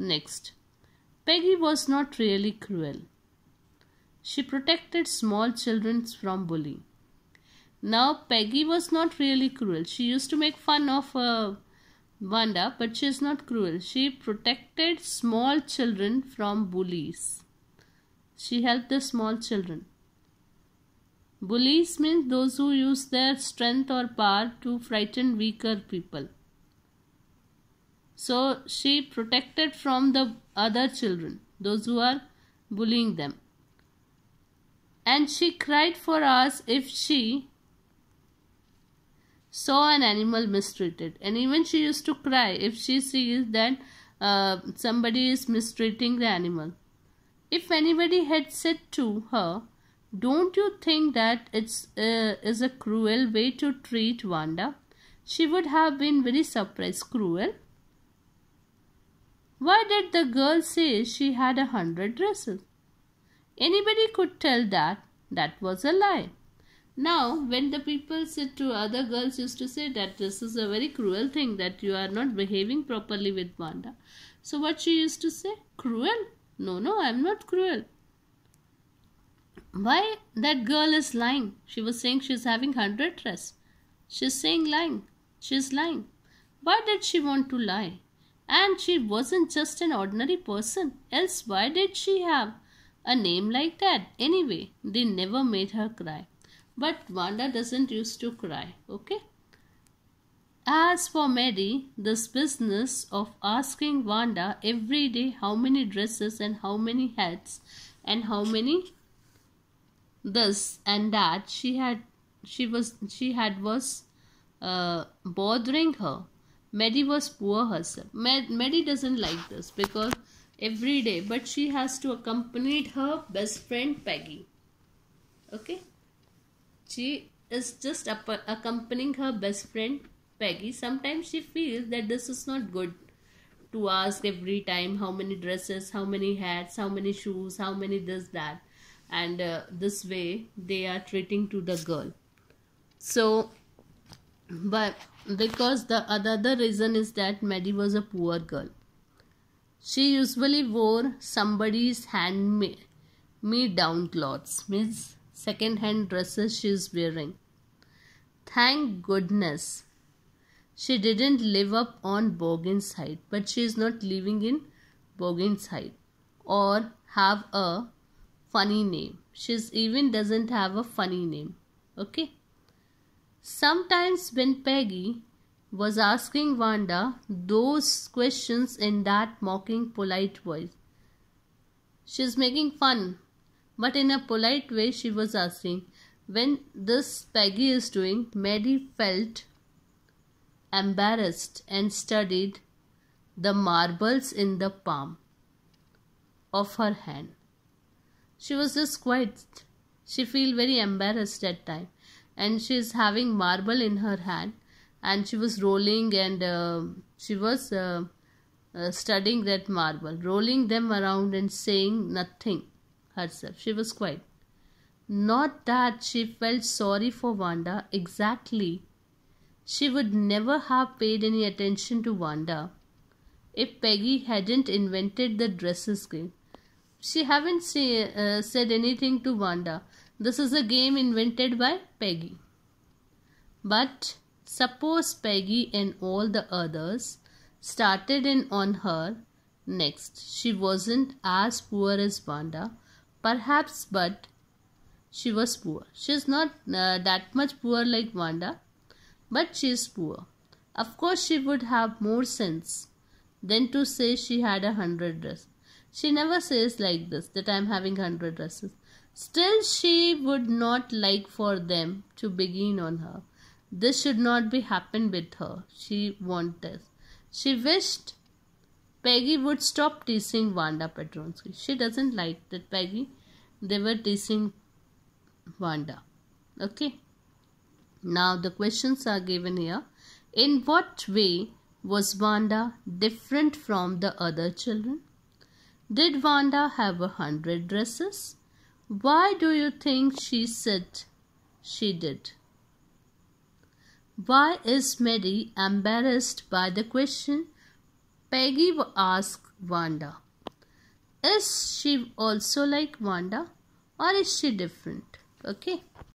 Next, Peggy was not really cruel. She protected small children from bullying. Now, Peggy was not really cruel. She used to make fun of uh, Wanda, but she is not cruel. She protected small children from bullies. She helped the small children. Bullies means those who use their strength or power to frighten weaker people. So she protected from the other children, those who are bullying them. And she cried for us if she saw an animal mistreated. And even she used to cry if she sees that uh, somebody is mistreating the animal. If anybody had said to her, don't you think that it's uh, is a cruel way to treat Wanda? She would have been very surprised. Cruel? Why did the girl say she had a hundred dresses? Anybody could tell that that was a lie. Now, when the people said to other girls, used to say that this is a very cruel thing that you are not behaving properly with Wanda. So, what she used to say? Cruel? No, no, I am not cruel. Why that girl is lying? She was saying she is having 100 dresses. She is saying lying. She is lying. Why did she want to lie? And she wasn't just an ordinary person, else why did she have a name like that? Anyway, they never made her cry. But Wanda doesn't used to cry, okay? As for Mary, this business of asking Wanda every day how many dresses and how many hats and how many this and that she had she was she had was uh, bothering her Maddie was poor herself. Maddie doesn't like this because every day, but she has to accompany her best friend Peggy. Okay? She is just accompanying her best friend Peggy. Sometimes she feels that this is not good to ask every time how many dresses, how many hats, how many shoes, how many this, that. And uh, this way they are treating to the girl. So but because the other reason is that Maddie was a poor girl. She usually wore somebody's hand-me-down clothes, means second-hand dresses she is wearing. Thank goodness she didn't live up on Bogin's height, but she is not living in Bogin's height or have a funny name. She even doesn't have a funny name. Okay. Sometimes when Peggy was asking Wanda those questions in that mocking polite voice, she was making fun, but in a polite way she was asking. When this Peggy is doing, Mary felt embarrassed and studied the marbles in the palm of her hand. She was just quiet. She felt very embarrassed that time and she's having marble in her hand and she was rolling and uh, she was uh, uh, studying that marble rolling them around and saying nothing herself she was quiet not that she felt sorry for wanda exactly she would never have paid any attention to wanda if peggy hadn't invented the dresses game she haven't say, uh, said anything to wanda this is a game invented by Peggy. But suppose Peggy and all the others started in on her next. She wasn't as poor as Wanda, perhaps, but she was poor. She's not uh, that much poor like Wanda, but she is poor. Of course, she would have more sense than to say she had a hundred dresses. She never says like this that I'm having hundred dresses. Still, she would not like for them to begin on her. This should not be happen with her. She wanted this. She wished Peggy would stop teasing Wanda Petronsky. She doesn't like that Peggy. They were teasing Wanda. Okay. Now the questions are given here. In what way was Wanda different from the other children? Did Wanda have a hundred dresses? Why do you think she said she did? Why is Mary embarrassed by the question? Peggy asked Wanda. Is she also like Wanda or is she different? Okay.